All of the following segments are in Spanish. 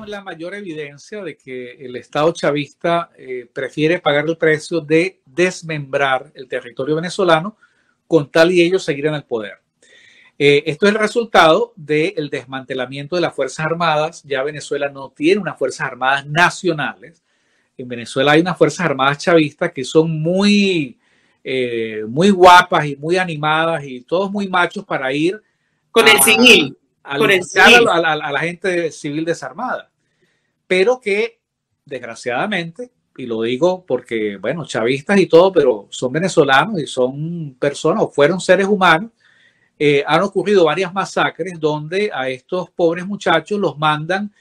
es la mayor evidencia de que el Estado chavista eh, prefiere pagar el precio de desmembrar el territorio venezolano con tal y ellos seguirán en el poder. Eh, esto es el resultado del desmantelamiento de las Fuerzas Armadas. Ya Venezuela no tiene unas Fuerzas Armadas nacionales. En Venezuela hay unas Fuerzas Armadas chavistas que son muy, eh, muy guapas y muy animadas y todos muy machos para ir. Con el sinil a, la gente civil desarmada. Pero que, desgraciadamente, y lo digo porque, bueno, chavistas y todo, pero son venezolanos y son personas o fueron seres humanos, eh, han ocurrido varias masacres donde a estos pobres muchachos los mandan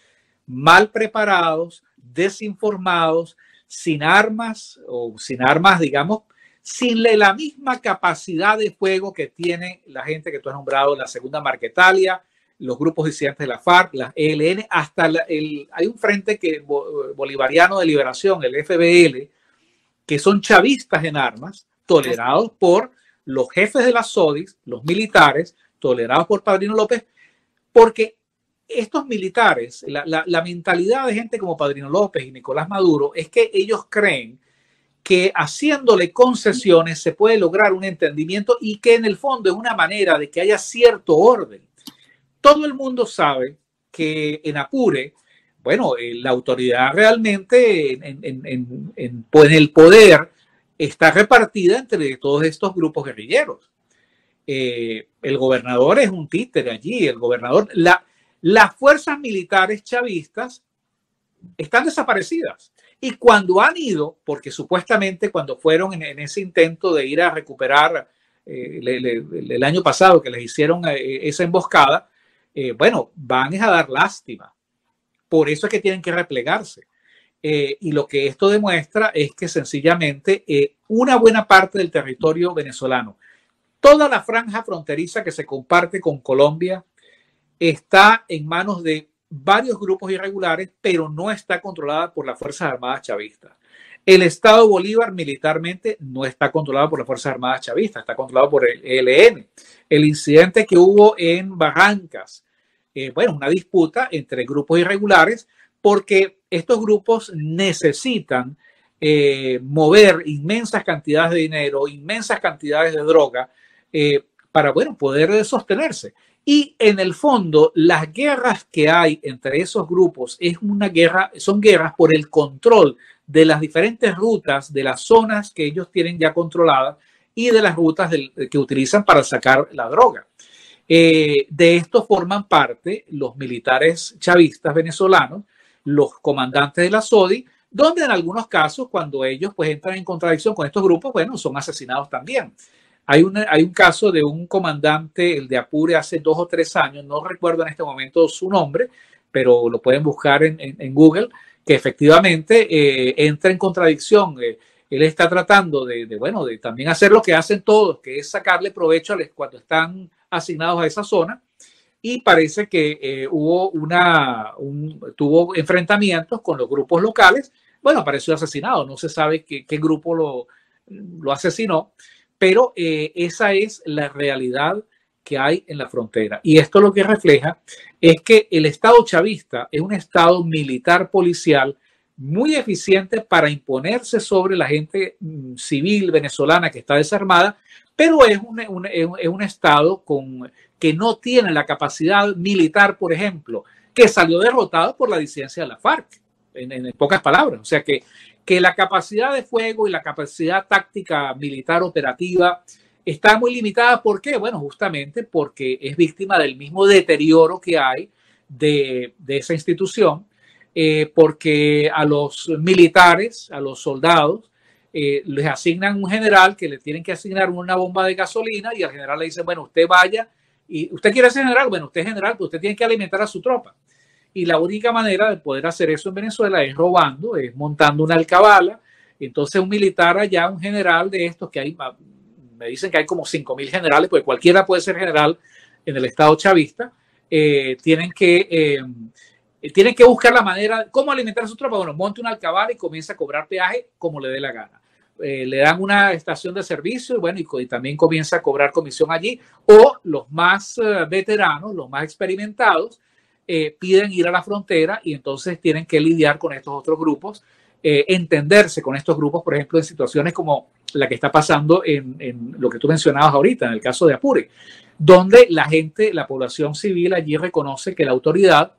mal preparados, desinformados, sin armas o sin armas, digamos, sin la misma capacidad de juego que tiene la gente que tú has nombrado, la segunda Marquetalia, los grupos disidentes de la FARC, las ELN, hasta el, hay un frente que, bolivariano de liberación, el FBL, que son chavistas en armas, tolerados por los jefes de las SODIS, los militares, tolerados por Padrino López, porque estos militares, la, la, mentalidad de gente como Padrino López y Nicolás Maduro es que ellos creen que haciéndole concesiones se puede lograr un entendimiento y que en el fondo es una manera de que haya cierto orden todo el mundo sabe que en Apure, bueno, eh, la autoridad realmente en, pues, el poder está repartida entre todos estos grupos guerrilleros. Eh, el gobernador es un títere allí, el gobernador, las fuerzas militares chavistas están desaparecidas. Y cuando han ido, porque supuestamente cuando fueron en, ese intento de ir a recuperar eh, el año pasado que les hicieron esa emboscada, eh, bueno, van a dar lástima. Por eso es que tienen que replegarse. Eh, y lo que esto demuestra es que sencillamente eh, una buena parte del territorio venezolano, toda la franja fronteriza que se comparte con Colombia, está en manos de varios grupos irregulares, pero no está controlada por las Fuerzas Armadas chavistas. El Estado Bolívar militarmente no está controlado por las Fuerzas Armadas Chavistas, está controlado por el ELN. El incidente que hubo en Barrancas, eh, bueno, una disputa entre grupos irregulares, porque estos grupos necesitan eh, mover inmensas cantidades de dinero, inmensas cantidades de droga, eh, para, bueno, poder sostenerse. Y en el fondo, las guerras que hay entre esos grupos es una guerra, son guerras por el control de las diferentes rutas de las zonas que ellos tienen ya controladas y de las rutas eh, que utilizan para sacar la droga. Eh, de esto forman parte los militares chavistas venezolanos, los comandantes de la SODI, donde en algunos casos, cuando ellos pues entran en contradicción con estos grupos, bueno, son asesinados también. Hay un, hay un caso de un comandante, el de Apure, hace dos o tres años, no recuerdo en este momento su nombre, pero lo pueden buscar en Google, efectivamente eh, entra en contradicción. Eh, él está tratando de, bueno, de también hacer lo que hacen todos, que es sacarle provecho les, cuando están asignados a esa zona. Y parece que eh, hubo una, tuvo enfrentamientos con los grupos locales. Bueno, apareció asesinado, no se sabe qué, grupo lo, lo asesinó, pero esa es la realidad que hay en la frontera. Y esto lo que refleja es que el Estado chavista es un Estado militar policial muy eficiente para imponerse sobre la gente mm, civil venezolana que está desarmada, pero es un, Estado con, que no tiene la capacidad militar, por ejemplo, que salió derrotado por la disidencia de la FARC, en, en pocas palabras. O sea que, que la capacidad de fuego y la capacidad táctica militar operativa Está muy limitada, ¿por qué? Bueno, justamente porque es víctima del mismo deterioro que hay de, esa institución, eh, porque a los militares, a los soldados, eh, les asignan un general que le tienen que asignar una bomba de gasolina y al general le dicen, bueno, usted vaya y usted quiere ser general, bueno, usted es general, pero usted tiene que alimentar a su tropa. Y la única manera de poder hacer eso en Venezuela es robando, es montando una alcabala. Entonces un militar allá, un general de estos que hay me dicen que hay como 5.000 generales, porque cualquiera puede ser general en el Estado chavista, eh, tienen que... Eh, tienen que buscar la manera, ¿cómo alimentar a sus tropas? Bueno, monte un alcabar y comienza a cobrar peaje como le dé la gana. Eh, le dan una estación de servicio y bueno, y, también comienza a cobrar comisión allí. O los más veteranos, los más experimentados, piden ir a la frontera y entonces tienen que lidiar con estos otros grupos eh, entenderse con estos grupos, por ejemplo, en situaciones como la que está pasando en, lo que tú mencionabas ahorita, en el caso de Apure, donde la gente, la población civil allí reconoce que la autoridad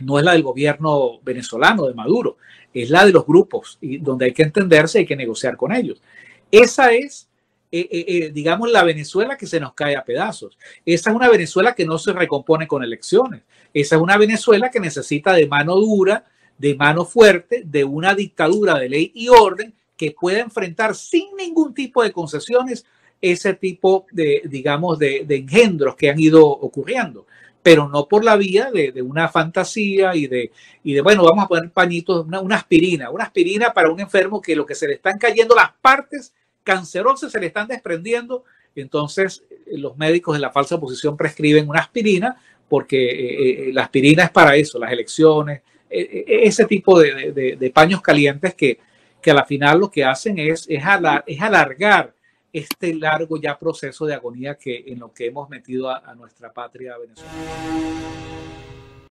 no es la del gobierno venezolano de Maduro, es la de los grupos y donde hay que entenderse, hay que negociar con ellos. Esa es, eh, eh, digamos, la Venezuela que se nos cae a pedazos. Esa es una Venezuela que no se recompone con elecciones. Esa es una Venezuela que necesita de mano dura, de mano fuerte de una dictadura de ley y orden que pueda enfrentar sin ningún tipo de concesiones ese tipo de, digamos, de, engendros que han ido ocurriendo, pero no por la vía de, una fantasía y de, y de, bueno, vamos a poner pañitos, una, aspirina, una aspirina para un enfermo que lo que se le están cayendo, las partes cancerosas se le están desprendiendo, entonces eh, los médicos de la falsa oposición prescriben una aspirina porque eh, eh, la aspirina es para eso, las elecciones, eh, eh, ese tipo de, paños calientes que, que a la final lo que hacen es, alar, es, alargar este largo ya proceso de agonía que en lo que hemos metido a, a nuestra patria venezolana.